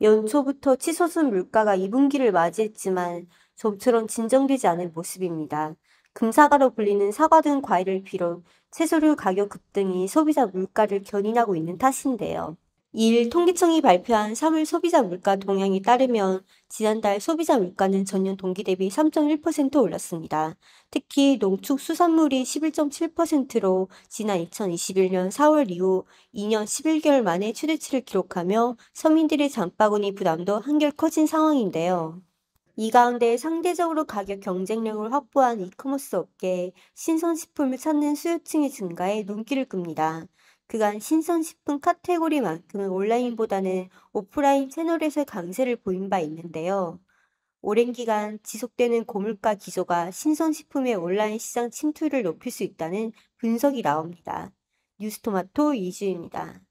연초부터 치솟은 물가가 2분기를 맞이했지만 좀처럼 진정되지 않은 모습입니다. 금사과로 불리는 사과 등 과일을 비롯 채소류 가격 급등이 소비자 물가를 견인하고 있는 탓인데요. 이일 통계청이 발표한 3월 소비자 물가 동향에 따르면 지난달 소비자 물가는 전년 동기 대비 3.1% 올랐습니다. 특히 농축 수산물이 11.7%로 지난 2021년 4월 이후 2년 11개월 만에 최대치를 기록하며 서민들의 장바구니 부담도 한결 커진 상황인데요. 이 가운데 상대적으로 가격 경쟁력을 확보한 이커머스 업계 신선식품을 찾는 수요층의 증가에 눈길을 끕니다. 그간 신선식품 카테고리만큼은 온라인보다는 오프라인 채널에서 강세를 보인 바 있는데요. 오랜 기간 지속되는 고물가 기조가 신선식품의 온라인 시장 침투를 높일 수 있다는 분석이 나옵니다. 뉴스토마토 이주입니다.